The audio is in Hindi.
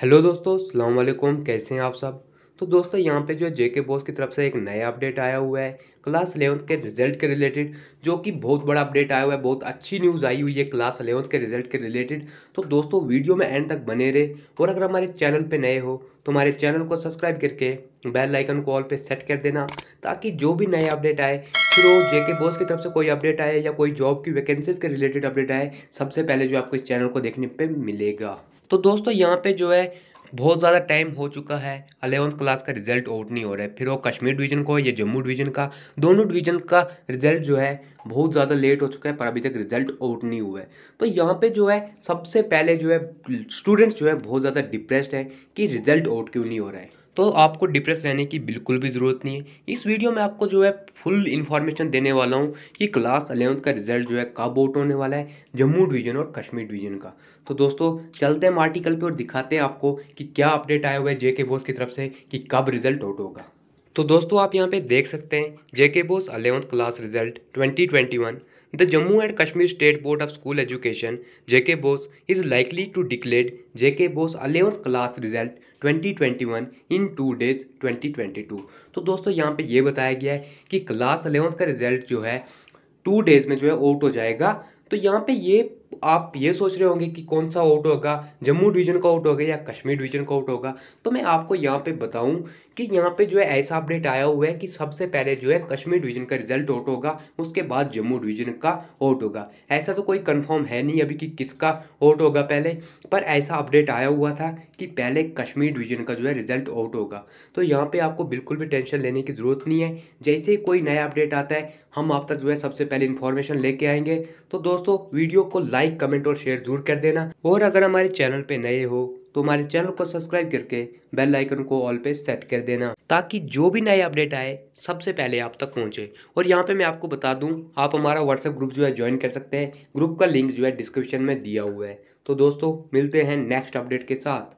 हेलो दोस्तों सलाम वालेकुम कैसे हैं आप सब तो दोस्तों यहाँ पे जो है जेके बोस की तरफ से एक नया अपडेट आया हुआ है क्लास एलेवंथ के रिजल्ट के रिलेटेड जो कि बहुत बड़ा अपडेट आया हुआ है बहुत अच्छी न्यूज़ आई हुई है क्लास अलेवंथ के रिजल्ट के रिलेटेड तो दोस्तों वीडियो में एंड तक बने रहे और अगर हमारे चैनल पर नए हो तो हमारे चैनल को सब्सक्राइब करके बेल आइकन को ऑल पे सेट कर देना ताकि जो भी नए अपडेट आए फिर वो जेके बॉस की तरफ से कोई अपडेट आए या कोई जॉब की वैकेंसीज के रिलेटेड अपडेट आए सबसे पहले जो आपको इस चैनल को देखने पर मिलेगा तो दोस्तों यहाँ पे जो है बहुत ज़्यादा टाइम हो चुका है अलेवंथ क्लास का रिजल्ट आउट नहीं हो रहा है फिर वो कश्मीर डिवीजन को या जम्मू डिवीजन का दोनों डिवीजन का रिजल्ट जो है बहुत ज़्यादा लेट हो चुका है पर अभी तक रिजल्ट आउट नहीं हुआ है तो यहाँ पे जो है सबसे पहले जो है स्टूडेंट्स जो है बहुत ज़्यादा डिप्रेस्ड है कि रिजल्ट आउट क्यों नहीं हो रहा है तो आपको डिप्रेस रहने की बिल्कुल भी ज़रूरत नहीं है इस वीडियो में आपको जो है फुल इन्फॉर्मेशन देने वाला हूँ कि क्लास अलेवंथ का रिजल्ट जो है कब आउट होने वाला है जम्मू डिवीज़न और कश्मीर डिवीज़न का तो दोस्तों चलते हैं आर्टिकल पे और दिखाते हैं आपको कि क्या अपडेट आया हुआ है जे बोस की तरफ से कि कब रिजल्ट आउट होगा तो दोस्तों आप यहाँ पे देख सकते हैं JK BOSE eleventh class result 2021 the Jammu and Kashmir state board of school education JK BOSE is likely to declare JK BOSE eleventh class result 2021 in two days 2022 तो दोस्तों यहाँ पे ये बताया गया है कि क्लास अलेवंथ का रिजल्ट जो है टू डेज में जो है आउट हो जाएगा तो यहाँ पे ये आप ये सोच रहे होंगे कि कौन सा आउट होगा जम्मू डिवीजन का आउट होगा या कश्मीर डिवीजन का आउट होगा तो मैं आपको यहाँ पे बताऊँ कि यहाँ पे जो है ऐसा अपडेट आया हुआ है कि सबसे पहले जो है कश्मीर डिवीजन का रिजल्ट आउट होगा उसके बाद जम्मू डिवीजन का आउट होगा ऐसा तो कोई कन्फर्म है नहीं अभी कि किसका आउट होगा पहले पर ऐसा अपडेट आया हुआ था कि पहले कश्मीर डिवीजन का जो है रिजल्ट आउट होगा तो यहाँ पर आपको बिल्कुल भी टेंशन लेने की ज़रूरत नहीं है जैसे ही कोई नया अपडेट आता है हम आप तक जो है सबसे पहले इन्फॉर्मेशन लेके आएंगे तो दोस्तों वीडियो को लाइक लाइक कमेंट और शेयर जरूर कर देना और अगर हमारे चैनल पे नए हो तो हमारे चैनल को सब्सक्राइब करके बेल आइकन को ऑल पे सेट कर देना ताकि जो भी नए अपडेट आए सबसे पहले आप तक पहुंचे और यहाँ पे मैं आपको बता दूं आप हमारा व्हाट्सएप ग्रुप जो है ज्वाइन कर सकते हैं ग्रुप का लिंक जो है डिस्क्रिप्शन में दिया हुआ है तो दोस्तों मिलते हैं नेक्स्ट अपडेट के साथ